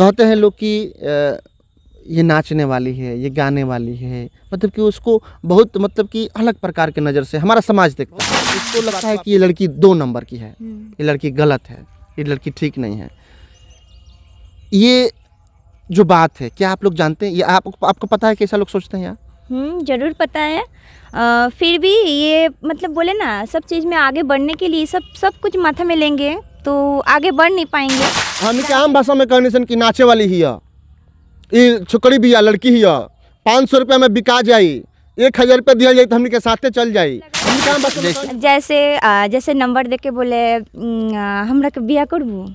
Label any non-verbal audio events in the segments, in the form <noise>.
कहते हैं लोग कि ये नाचने वाली है ये गाने वाली है मतलब कि उसको बहुत मतलब कि अलग प्रकार के नज़र से हमारा समाज देखता है उसको लगता है कि ये लड़की दो नंबर की है हम्म। ये लड़की गलत है ये लड़की ठीक नहीं है ये जो बात है क्या आप लोग जानते हैं ये आप आपको पता है कैसा लोग सोचते हैं यार हम्म, जरूर पता है आ, फिर भी ये मतलब बोले ना सब चीज़ में आगे बढ़ने के लिए सब सब कुछ माथा में लेंगे तो आगे बढ़ नहीं पाएंगे हम हाँ, के आम भाषा में कहने सन कि नाचे वाली ही ये छोकरी भी है लड़की ही पाँच सौ रुपया में बिका जाई एक हज़ार रुपया दिया जाए तो हमने के चल जाये जैसे जैसे नंबर देके बोले हमरा के बिया करबू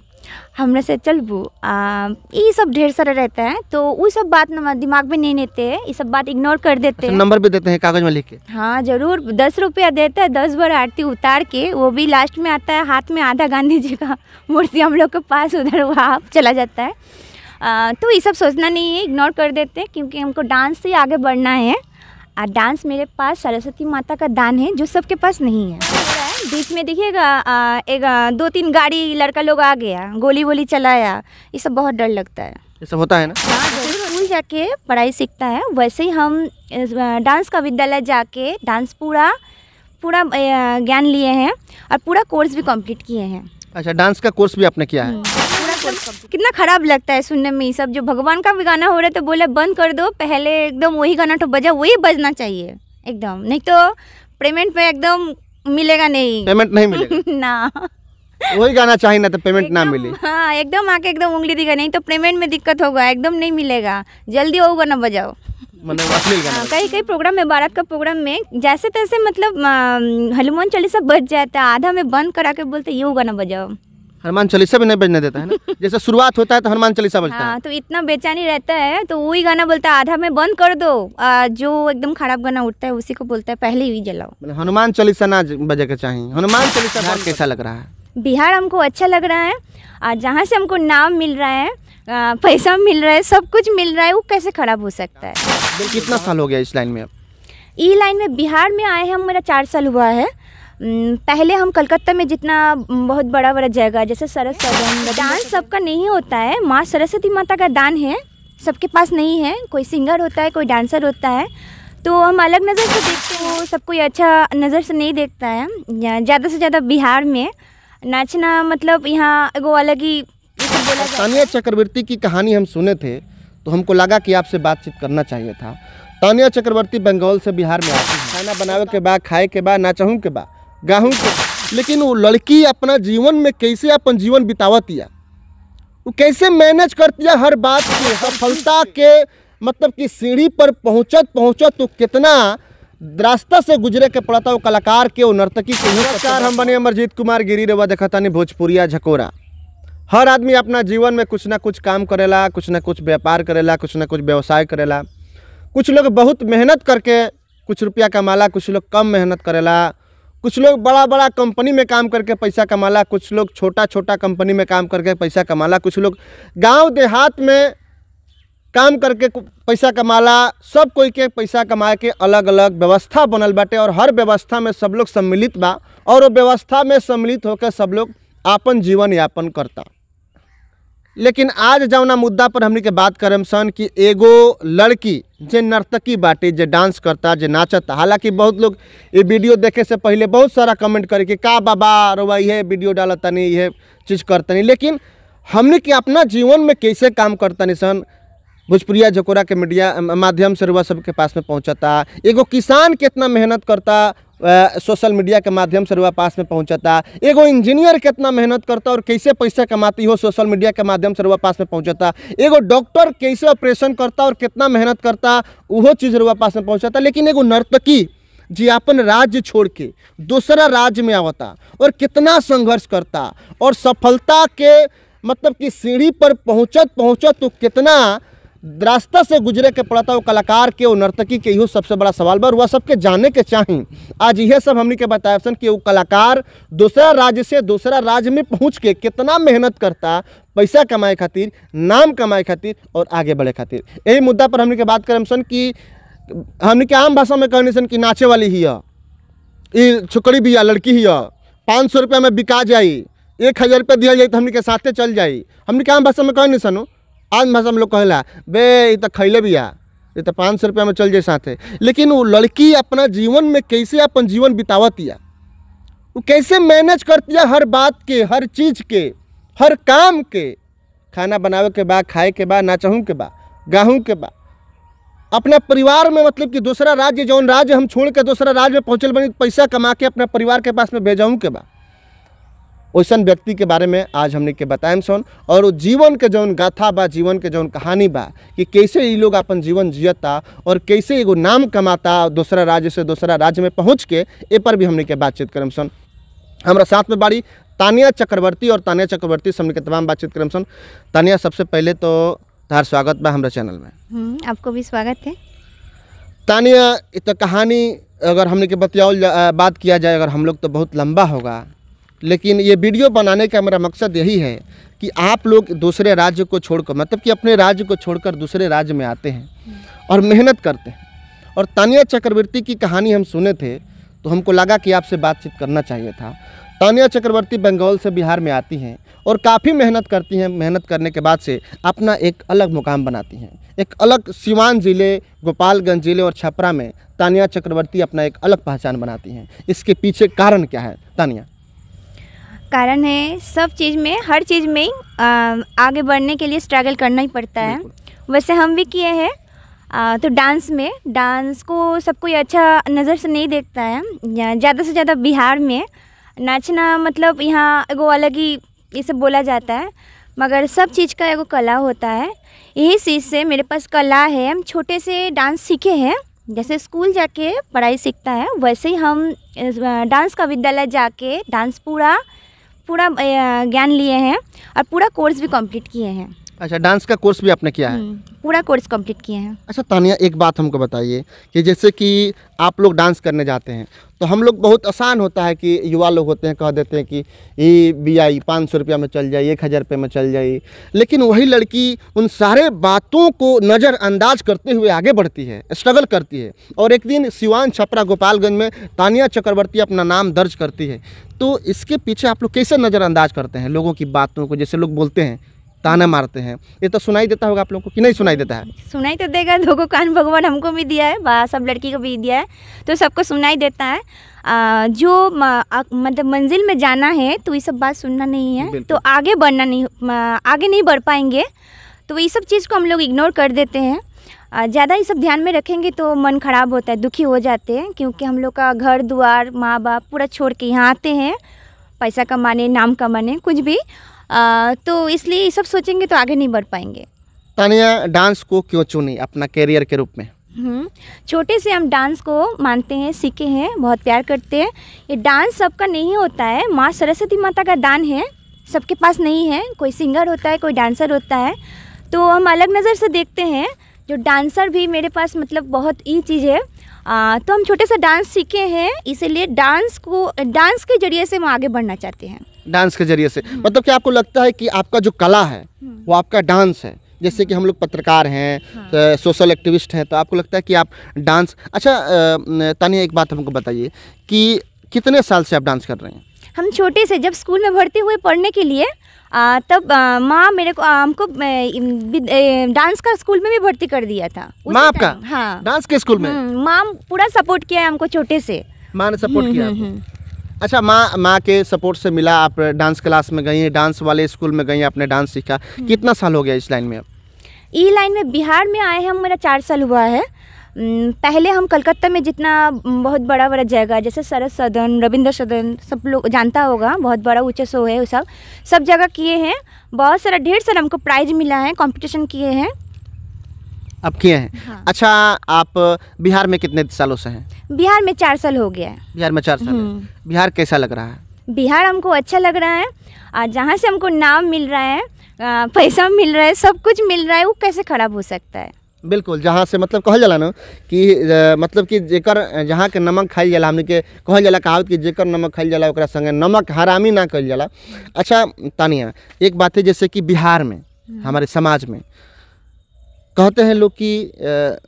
हमरा से चलबू ये सब ढेर सारा रहता है तो वो सब बात दिमाग में नहीं लेते हैं ये सब बात इग्नोर कर देते अच्छा, हैं नंबर भी देते हैं कागज में लिख के हाँ जरूर दस रुपया देता है दस बार आरती उतार के वो भी लास्ट में आता है हाथ में आधा गांधी जी का मूर्ति हम लोग के पास उधर वहाँ चला जाता है आ, तो ये सब सोचना नहीं है इग्नोर कर देते हैं क्योंकि हमको डांस से आगे बढ़ना है और डांस मेरे पास सरस्वती माता का दान है जो सबके पास नहीं है बीच में देखिएगा एक दो तीन गाड़ी लड़का लोग आ गया गोली वोली चलाया ये सब बहुत डर लगता है ये सब होता है ना हाँ, स्कूल जाके पढ़ाई सीखता है वैसे ही हम डांस का विद्यालय जाके डांस पूरा पूरा ज्ञान लिए हैं और पूरा कोर्स भी कंप्लीट किए हैं अच्छा डांस का कोर्स भी आपने किया है हम्म, कितना खराब लगता है सुनने में ये सब जो भगवान का भी गाना हो रहा है तो बोले बंद कर दो पहले एकदम वही गाना तो बजा वही बजना चाहिए एकदम नहीं तो पेमेंट पे एकदम मिलेगा नहीं पेमेंट नहीं मिलेगा <laughs> ना वही गाना चाहिए ना तो पेमेंट ना मिले हाँ एकदम आके एकदम उंगली दिखा नहीं तो पेमेंट में दिक्कत होगा एकदम नहीं मिलेगा जल्दी होगा ना बजाओ मतलब हाँ, कई कई प्रोग्राम में बारात का प्रोग्राम में जैसे तैसे मतलब हनुमान चालीसा बज जाता है आधा में बंद करा के बोलते ये होगा ना बजाओ हनुमान चालीसा भी नहीं बजने देता है ना <laughs> जैसे शुरुआत होता है तो हनुमान चालीसा बजता हाँ, है तो इतना बेचैनी रहता है तो वही गाना बोलता है आधा में बंद कर दो आ, जो एकदम खराब गाना उठता है उसी को बोलता है पहले ही जलाओ हनुमान चालीसा ना बजे के चाहिए हनुमान चालीसा कैसा लग रहा है बिहार हमको अच्छा लग रहा है और जहाँ से हमको नाम मिल रहा है पैसा मिल रहा है सब कुछ मिल रहा है वो कैसे खराब हो सकता है कितना साल हो गया इस लाइन में अब ई लाइन में बिहार में आए हैं हम मेरा चार साल हुआ है पहले हम कलकत्ता में जितना बहुत बड़ा बड़ा जगह जैसे सरस्वती <laughs> दान सबका नहीं होता है माँ सरस्वती माता का दान है सबके पास नहीं है कोई सिंगर होता है कोई डांसर होता है तो हम अलग नज़र से देखते हैं सबको ये अच्छा नज़र से नहीं देखता है ज़्यादा से ज़्यादा बिहार में नाचना मतलब यहाँ वो अलग ही बोला तानिया चक्रवर्ती की कहानी हम सुने थे तो हमको लगा कि आपसे बातचीत करना चाहिए था तानिया चक्रवर्ती बंगाल से बिहार में आती है खाना बनावे के बाद खाए के बाद नाचहूँ के बाद गाहूँ के लेकिन वो लड़की अपना जीवन में कैसे अपन जीवन बितावतिया वो कैसे मैनेज करती है हर बात की सफलता के मतलब कि सीढ़ी पर पहुँचत पहुँचत तो कितना रास्ता से गुजरे के पड़ता वो कलाकार के वो नर्तकी के नमस्कार हम बने अमरजीत कुमार गिरी रेवा देखा था भोजपुरिया झकोरा हर आदमी अपना जीवन में कुछ ना कुछ काम करेला कुछ ना कुछ व्यापार करेला कुछ ना कुछ व्यवसाय करेला कुछ लोग बहुत मेहनत करके कुछ रुपया कमाला कुछ लोग कम मेहनत करेला कुछ लोग बड़ा बड़ा कंपनी में काम करके पैसा कमाला कुछ लोग छोटा छोटा कंपनी में काम करके पैसा कमाला कुछ लोग गांव देहात में काम करके पैसा कमाला सब कोई के पैसा कमा के अलग अलग व्यवस्था बनल बाटे और हर व्यवस्था में सब लोग सम्मिलित बा और वो व्यवस्था में सम्मिलित होकर सब लोग आपन जीवन यापन करता लेकिन आज जौना मुद्दा पर हमने के बात करम सन कि एगो लड़की जे नर्तकी बाटे जे डांस करता जे नाचता हालांकि बहुत लोग ये वीडियो देखे से पहले बहुत सारा कमेंट करे कि का बाबा रउआ ये वीडियो डाल नहीं ये चीज़ करतनी लेकिन हमने के अपना जीवन में कैसे काम करतनी सन भोजपुरिया झकोरा के मीडिया माध्यम से रुआ सबके पास में पहुँचता एगो किसान कितना मेहनत करता सोशल मीडिया के माध्यम से रुआ पास में पहुँचता एगो इंजीनियर कितना मेहनत करता और कैसे पैसा कमाती हो सोशल मीडिया के माध्यम से रुआ पास में पहुँचता एगो डॉक्टर कैसे ऑपरेशन करता और कितना मेहनत करता वह चीज़ रुआ पास में पहुँचता लेकिन एगो नर्तकी जी अपन राज्य छोड़ के दूसरा राज्य में आवता और कितना संघर्ष करता और सफलता के मतलब कि सीढ़ी पर पहुँचत पहुँचत तो कितना रास्ता से गुजरे के पड़ता वो कलाकार के और नर्तकी के यू सबसे बड़ा सवाल बार वह सबके जाने के चाहे आज यह सब हमने के बताया सन कि वो कलाकार दूसरा राज्य से दूसरा राज्य में पहुँच के कितना मेहनत करता पैसा कमाए खातिर नाम कमाए खातिर और आगे बढ़े खातिर यही मुद्दा पर हमने के बात करम सन कि हमने के आम भाषा में कहने सन कि नाचे वाली ही ये छोकरी भी है लड़की ही है पाँच सौ रुपया में बिका जाई एक हज़ार रुपया दिया जाए तो हमने के साथे चल जाई हमने के आम भाषा में कहने सनू आम भाषा में लोग कहला बे ये तो खैले भी आ ये तो पाँच सौ रुपया में चल जाए साथे लेकिन वो लड़की अपना जीवन में कैसे अपन जीवन है वो कैसे मैनेज करती है हर बात के हर चीज़ के हर काम के खाना बनावे के बा खाए के बा नाचहूँ के बा गाहूँ के बाद अपना परिवार में मतलब कि दूसरा राज्य जौन राज्य हम छोड़ के दूसरा राज्य में पहुँचल बनी पैसा कमा के अपना परिवार के पास में भेजाऊँ के बा वैसन व्यक्ति के बारे में आज हमने के बताएम सोन और जीवन के जौन गाथा बा जीवन के जौन कहानी बा कि कैसे ये लोग अपन जीवन जियता और कैसे एगो नाम कमाता दूसरा राज्य से दूसरा राज्य में पहुँच के ए पर भी हमने के बातचीत करम सन हमारा साथ में बाड़ी तानिया चक्रवर्ती और तानिया चक्रवर्ती से हमने तमाम बातचीत करम सोन तानिया सबसे पहले तो तार स्वागत बा हमारे चैनल में आपको भी स्वागत है तानिया तो कहानी अगर हमने के बतियाओ बात किया जाए अगर हम लोग तो बहुत लंबा होगा लेकिन ये वीडियो बनाने का मेरा मकसद यही है कि आप लोग दूसरे राज्य को छोड़कर मतलब कि अपने राज्य को छोड़कर दूसरे राज्य में आते हैं और मेहनत करते हैं और तानिया चक्रवर्ती की कहानी हम सुने थे तो हमको लगा कि आपसे बातचीत करना चाहिए था तानिया चक्रवर्ती बंगाल से बिहार में आती हैं और काफ़ी मेहनत करती हैं मेहनत करने के बाद से अपना एक अलग मुकाम बनाती हैं एक अलग सिवान ज़िले गोपालगंज ज़िले और छपरा में तानिया चक्रवर्ती अपना एक अलग पहचान बनाती हैं इसके पीछे कारण क्या है तानिया कारण है सब चीज़ में हर चीज़ में आगे बढ़ने के लिए स्ट्रगल करना ही पड़ता है वैसे हम भी किए हैं तो डांस में डांस को सब कोई अच्छा नज़र से नहीं देखता है ज़्यादा से ज़्यादा बिहार में नाचना मतलब यहाँ एगो अलग ही ये सब बोला जाता है मगर सब चीज़ का एगो कला होता है यही चीज़ से मेरे पास कला है हम छोटे से डांस सीखे हैं जैसे स्कूल जाके पढ़ाई सीखता है वैसे ही हम डांस का विद्यालय जाके डांस पूरा पूरा ज्ञान लिए हैं और पूरा कोर्स भी कंप्लीट किए हैं अच्छा डांस का कोर्स भी आपने किया है हम्म, पूरा कोर्स कंप्लीट किया है अच्छा तानिया एक बात हमको बताइए कि जैसे कि आप लोग डांस करने जाते हैं तो हम लोग बहुत आसान होता है कि युवा लोग होते हैं कह देते हैं कि ये बी आई पाँच सौ रुपया में चल जाए एक हज़ार रुपये में चल जाए लेकिन वही लड़की उन सारे बातों को नज़रअंदाज करते हुए आगे बढ़ती है स्ट्रगल करती है और एक दिन सिवान छपरा गोपालगंज में तानिया चक्रवर्ती अपना नाम दर्ज करती है तो इसके पीछे आप लोग कैसे नज़रअंदाज करते हैं लोगों की बातों को जैसे लोग बोलते हैं ताना मारते हैं ये तो सुनाई देता होगा आप लोगों को कि नहीं सुनाई देता है सुनाई तो देगा दो कान भगवान हमको भी दिया है सब लड़की को भी दिया है तो सबको सुनाई देता है आ, जो मतलब मंजिल में जाना है तो ये सब बात सुनना नहीं है तो आगे बढ़ना नहीं आगे नहीं बढ़ पाएंगे तो ये सब चीज़ को हम लोग इग्नोर कर देते हैं ज़्यादा ये सब ध्यान में रखेंगे तो मन ख़राब होता है दुखी हो जाते हैं क्योंकि हम लोग का घर द्वार माँ बाप पूरा छोड़ के यहाँ आते हैं पैसा कमाने नाम कमाने कुछ भी तो इसलिए ये सब सोचेंगे तो आगे नहीं बढ़ पाएंगे तानिया डांस को क्यों चुनी अपना कैरियर के रूप में हम्म, छोटे से हम डांस को मानते हैं सीखे हैं बहुत प्यार करते हैं ये डांस सबका नहीं होता है माँ सरस्वती माता का दान है सबके पास नहीं है कोई सिंगर होता है कोई डांसर होता है तो हम अलग नज़र से देखते हैं जो डांसर भी मेरे पास मतलब बहुत ही चीज़ है आ, तो हम छोटे से डांस सीखे हैं इसीलिए डांस को डांस के जरिए से हम आगे बढ़ना चाहते हैं डांस के जरिए से हम्म। मतलब कि आपको लगता है कि आपका जो कला है हम्म। वो आपका डांस है जैसे कि हम्म। हम लोग पत्रकार हैं हाँ। तो सोशल एक्टिविस्ट हैं तो आपको लगता है कि आप डांस अच्छा तानिया एक बात हमको बताइए कि कितने साल से आप डांस कर रहे हैं हम छोटे से जब स्कूल में भर्ती हुए पढ़ने के लिए आ, तब माँ मेरे को हमको डांस का स्कूल में भी भर्ती कर दिया था माँ आपका हाँ डांस के स्कूल में माँ पूरा सपोर्ट किया है हमको छोटे से माँ ने सपोर्ट किया अच्छा माँ माँ के सपोर्ट से मिला आप डांस क्लास में गई डांस वाले स्कूल में गई आपने डांस सीखा हम्म। कितना साल हो गया इस लाइन में अब ई लाइन में बिहार में आए हैं मेरा चार साल हुआ है पहले हम कलकत्ता में जितना बहुत बड़ा बड़ा जगह जैसे सरस सदन रविंद्र सदन सब लोग जानता होगा बहुत बड़ा ऊँचा शो है वो सब सब जगह किए हैं बहुत सारा ढेर सारा हमको प्राइज मिला है कंपटीशन किए हैं अब किए हैं हाँ। अच्छा आप बिहार में कितने सालों से हैं बिहार में चार साल हो गया है बिहार में चार साल हम्म। बिहार कैसा लग रहा है बिहार हमको अच्छा लग रहा है और जहाँ से हमको नाम मिल रहा है पैसा मिल रहा है सब कुछ मिल रहा है वो कैसे खराब हो सकता है बिल्कुल जहाँ से मतलब कहल जला ना कि मतलब कि जेकर जहाँ के नमक खाई जला हमने के कहल जला कहावत कि जेकर नमक खाई जाला ओकरा संगे नमक हरामी ना कल जला हम्म। अच्छा तानिया एक बात है जैसे कि बिहार में हम्म। हमारे समाज में कहते हैं लोग कि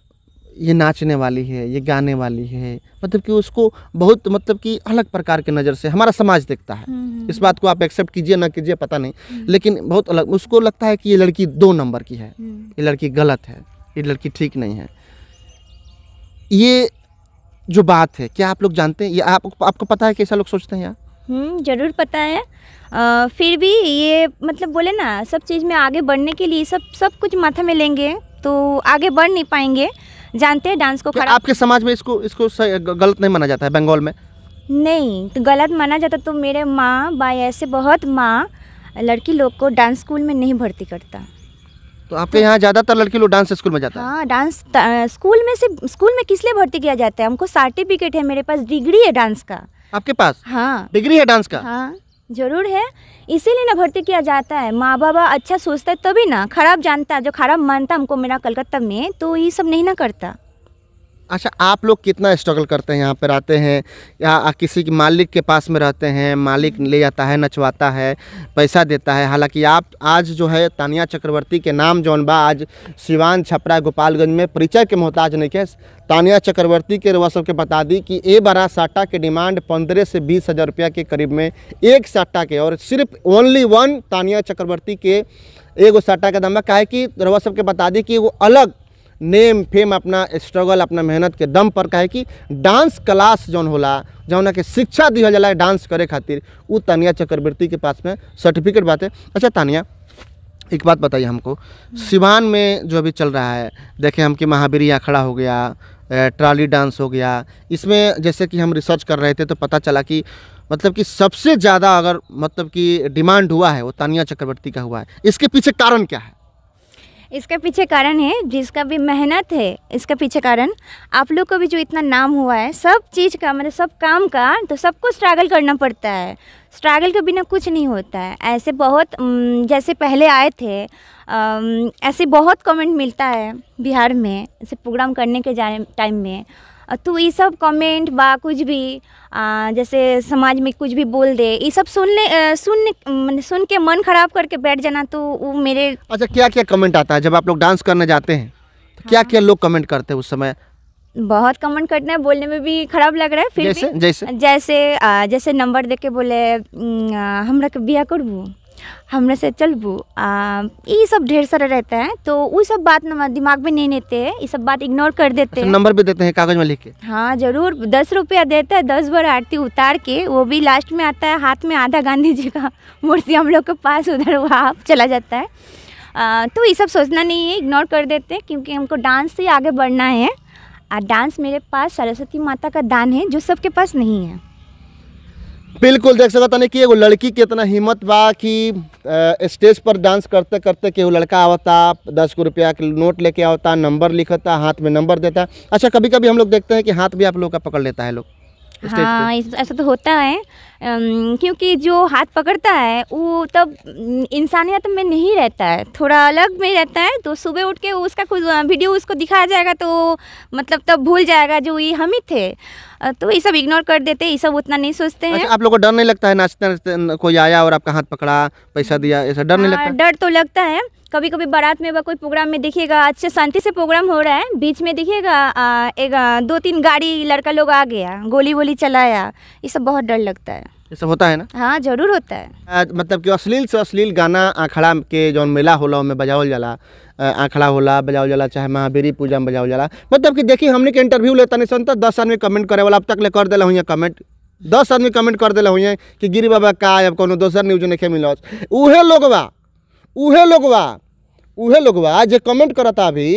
ये नाचने वाली है ये गाने वाली है मतलब कि उसको बहुत मतलब कि अलग प्रकार के नज़र से हमारा समाज देखता है हम्म, हम्म। इस बात को आप एक्सेप्ट कीजिए ना कीजिए पता नहीं, हम्म। लेकिन बहुत अलग उसको लगता है कि ये लड़की दो नंबर की है ये लड़की गलत है ये लड़की ठीक नहीं है ये जो बात है क्या आप लोग जानते हैं ये आप, आपको पता है कैसा लोग सोचते हैं यार जरूर पता है आ, फिर भी ये मतलब बोले ना सब चीज़ में आगे बढ़ने के लिए सब सब कुछ माथा में लेंगे तो आगे बढ़ नहीं पाएंगे जानते हैं डांस को तो खराब आपके समाज में इसको इसको गलत नहीं माना जाता है बंगाल में नहीं तो गलत माना जाता तो मेरे माँ बाई ऐसे बहुत माँ लड़की लोग को डांस स्कूल में नहीं भर्ती करता तो आपके यहाँ ज़्यादातर लड़की लोग डांस स्कूल में जाता है हाँ डांस स्कूल में से स्कूल में किस लिए भर्ती किया जाता है हमको सर्टिफिकेट है मेरे पास डिग्री है डांस का आपके पास हाँ डिग्री है डांस का हाँ जरूर है इसीलिए ना भर्ती किया जाता है माँ बाबा अच्छा सोचता है तभी ना खराब जानता है जो खराब मानता हमको मेरा कलकत्ता में तो ये सब नहीं ना करता अच्छा आप लोग कितना स्ट्रगल करते हैं यहाँ पर आते हैं या किसी के मालिक के पास में रहते हैं मालिक हम्म। ले जाता है नचवाता है पैसा देता है हालांकि आप आज जो है तानिया चक्रवर्ती के नाम जौन बा आज सिवान छपरा गोपालगंज में परिचय के मोहताज नहीं के तानिया चक्रवर्ती के रवा सबके बता दी कि ए बारह साटा के डिमांड पंद्रह से बीस हज़ार रुपया के करीब में एक साटा के और सिर्फ ओनली वन तानिया चक्रवर्ती के एगो साटा का दाम है कि रवा सबके बता दी कि वो अलग नेम फेम अपना स्ट्रगल अपना मेहनत के दम पर कहे कि डांस क्लास जौन होला जौना के शिक्षा दिया जाला डांस करे खातिर उ तानिया चक्रवर्ती के पास में सर्टिफिकेट बातें अच्छा तानिया एक बात बताइए हमको सिवान में जो अभी चल रहा है देखें हम कि महावीर आखड़ा हो गया ट्राली डांस हो गया इसमें जैसे कि हम रिसर्च कर रहे थे तो पता चला कि मतलब कि सबसे ज़्यादा अगर मतलब कि डिमांड हुआ है वो तानिया चक्रवर्ती का हुआ है इसके पीछे कारण क्या है इसके पीछे कारण है जिसका भी मेहनत है इसके पीछे कारण आप लोग को भी जो इतना नाम हुआ है सब चीज़ का मतलब सब काम का तो सबको स्ट्रगल करना पड़ता है स्ट्रगल के बिना कुछ नहीं होता है ऐसे बहुत जैसे पहले आए थे ऐसे बहुत कमेंट मिलता है बिहार में ऐसे प्रोग्राम करने के टाइम में तो ये सब कमेंट बा कुछ भी आ, जैसे समाज में कुछ भी बोल दे ये सब सुनने सुन मैंने सुन के मन खराब करके बैठ जाना तो वो मेरे अच्छा क्या क्या कमेंट आता है जब आप लोग डांस करने जाते हैं तो हाँ। क्या क्या लोग कमेंट करते हैं उस समय बहुत कमेंट करते हैं बोलने में भी खराब लग रहा है फिर जैसे भी, जैसे जैसे जैसे नंबर दे के बोले हमरा के बिया करबू हमरा से चलबू आ ये सब ढेर सारा रहता है तो वो सब बात दिमाग में नहीं लेते हैं ये सब बात इग्नोर कर देते अच्छा, हैं नंबर भी देते हैं कागज में लिख के हाँ जरूर दस रुपया देता है दस बार आरती उतार के वो भी लास्ट में आता है हाथ में आधा गांधी जी का मूर्ति हम लोग के पास उधर वहाँ चला जाता है आ, तो ये सब सोचना नहीं है इग्नोर कर देते हैं क्योंकि हमको डांस से आगे बढ़ना है और डांस मेरे पास सरस्वती माता का दान है जो सबके पास नहीं है बिल्कुल देख सकते नहीं कि एगो लड़की के इतना हिम्मत बा कि स्टेज पर डांस करते करते केहू लड़का आवता दस गो रुपया के नोट लेके आवता नंबर लिखता हाथ में नंबर देता अच्छा कभी कभी हम लोग देखते हैं कि हाथ भी आप लोग का पकड़ लेता है लोग हाँ ऐसा तो होता है क्योंकि जो हाथ पकड़ता है वो तब इंसानियत में नहीं रहता है थोड़ा अलग में रहता है तो सुबह उठ के उसका खुद वीडियो उसको दिखाया जाएगा तो मतलब तब भूल जाएगा जो ये हम ही थे तो ये सब इग्नोर कर देते हैं ये सब उतना नहीं सोचते हैं अच्छा, आप लोग को डर नहीं लगता है नाचते नाचते कोई आया और आपका हाथ पकड़ा पैसा दिया ऐसा डर नहीं हाँ, लगता डर तो लगता है कभी कभी बारात में व कोई प्रोग्राम में देखिएगा अच्छे शांति से प्रोग्राम हो रहा है बीच में देखिएगा एक दो तीन गाड़ी लड़का लोग आ गया गोली वोली चलाया ये सब बहुत डर लगता है सब होता है ना हाँ जरूर होता है आ, मतलब कि अश्लील से अश्लील गाना आखड़ा के जौन मेला होला में बजावल जाला आखड़ा होला बजावल जाला चाहे महावीरी पूजा में बजावल जाला मतलब कि देखी हमने के इंटरव्यू लेता नहीं सुनता दस आदमी कमेंट करे वाला अब तक ले कर दिला हुई कमेंट दस आदमी कमेंट कर दिला हुई कि गिरी बाबा का अब कोनो दोसर न्यूज नहीं मिल उहे लोग बा उहे लोग बा उहे लोग बा जो कमेंट करता अभी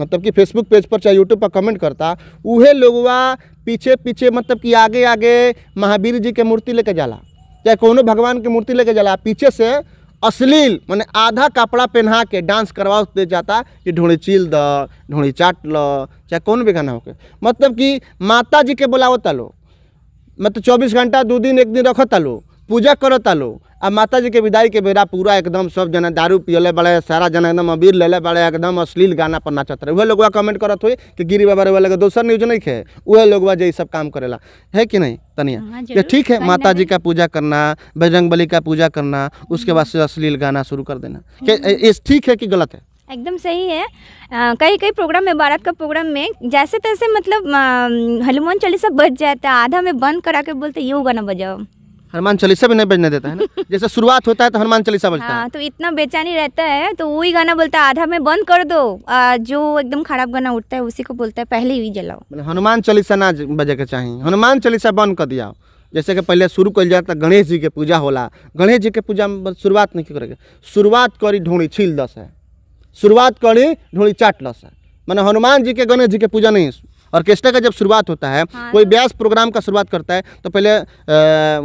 मतलब कि फेसबुक पेज पर चाहे यूट्यूब पर कमेंट करता उहे लोगवा पीछे पीछे मतलब कि आगे आगे महावीर जी के मूर्ति लेके जाला चाहे कोनो भगवान के मूर्ति लेके जाला पीछे से अश्लील मैंने आधा कपड़ा पहना के डांस करवा दे जाता कि ढोड़ी चील द ढोड़ी चाट ल चाहे कौन भी गाना होके मतलब कि माता जी के बुलावता लो मतलब चौबीस घंटा दो दिन एक दिन रखता लोग पूजा करता लोग आ माता जी के विदाई के बेरा पूरा एकदम सब जना दारू पियले बड़े सारा जना एकदम अबीर ले बड़े एकदम अश्लील गाना पर नाचत रहे वह लोग कमेंट करत हुए कि गिरी बाबा वाले दोसर न्यूज नहीं खे वह लोग सब काम करेला है कि नहीं तनिया हाँ, ये ठीक है माता जी का पूजा करना बजरंग बली का पूजा करना उसके बाद से अश्लील गाना शुरू कर देना हाँ। ठीक है कि गलत है एकदम सही है कई कई प्रोग्राम में बारात का प्रोग्राम में जैसे तैसे मतलब हनुमान चालीसा बज जाता है आधा में बंद करा के बोलते यो गाना बजाओ हनुमान चालीसा भी नहीं बजने देता है ना <laughs> जैसे शुरुआत होता है तो हनुमान चालीसा बजता हाँ, है तो इतना बेचैनी रहता है तो वही गाना बोलता है आधा में बंद कर दो आ, जो एकदम खराब गाना उठता है उसी को बोलता है पहले ही जलाओ मतलब हनुमान चालीसा ना बजे के चाहिए हनुमान चालीसा बंद कर दिया जैसे कि पहले शुरू कर जाता गणेश जी के पूजा होला गणेश जी के पूजा में शुरुआत नहीं करेगा शुरुआत करी ढोड़ी छील दस है शुरुआत करी ढोड़ी चाट लस है मैंने हनुमान जी के गणेश जी के पूजा नहीं ऑर्केस्ट्रा का जब शुरुआत होता है हाँ, कोई तो- ब्यास प्रोग्राम का शुरुआत करता है तो पहले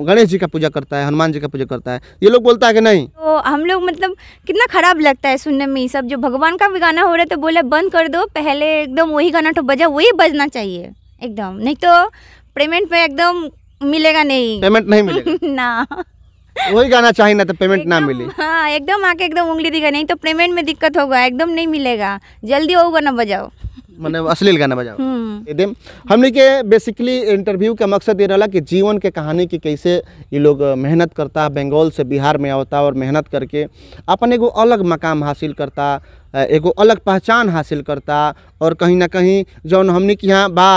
गणेश जी का पूजा करता है हनुमान जी का पूजा करता है ये लोग बोलता है कि नहीं तो हम लोग मतलब कितना खराब लगता है सुनने में ये सब जो भगवान का भी गाना हो रहा है तो बोले बंद कर दो पहले एकदम वही गाना तो बजा वही बजना चाहिए एकदम नहीं तो पेमेंट पे एकदम मिलेगा नहीं पेमेंट नहीं मिलेगा <laughs> ना वही गाना चाहिए ना तो पेमेंट ना मिले हाँ एकदम आके एकदम उंगली दिखा नहीं तो पेमेंट में दिक्कत होगा एकदम नहीं मिलेगा जल्दी होगा ना बजाओ मैंने अश्लील गाना बजाओ एकदम हम्म। हमने के बेसिकली इंटरव्यू का मकसद ये रहा कि जीवन के कहानी की कैसे ये लोग मेहनत करता बंगाल से बिहार में आता और मेहनत करके अपन एगो अलग मकाम हासिल करता एगो अलग पहचान हासिल करता और कहीं ना कहीं जौन हमने के यहाँ बा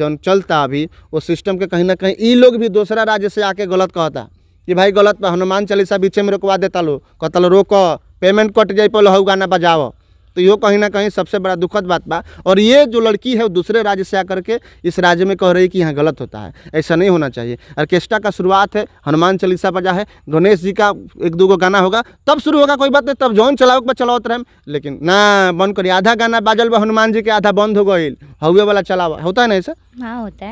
जौन चलता अभी वो सिस्टम के कहीं ना कहीं ये लोग भी दूसरा राज्य से आके गलत कहता कि भाई गलत हनुमान चालीसा बीचे में रोकवा देता लो कहता लो रोको पेमेंट कट जाए पहले हऊ गाना बजाओ तो यो कहीं ना कहीं सबसे बड़ा दुखद बात बा और ये जो लड़की है वो दूसरे राज्य से आकर के इस राज्य में कह रही है कि यहाँ गलत होता है ऐसा नहीं होना चाहिए ऑर्केस्ट्रा का शुरुआत है हनुमान चालीसा बजा है गणेश जी का एक दो गो गाना होगा तब शुरू होगा कोई बात नहीं तब जौन चलाओ पर चलाओत रहे लेकिन ना बंद करिए आधा गाना बाजल हनुमान जी के आधा बंद हो गई हवे वाला चलावा होता है ना ऐसा हाँ होता है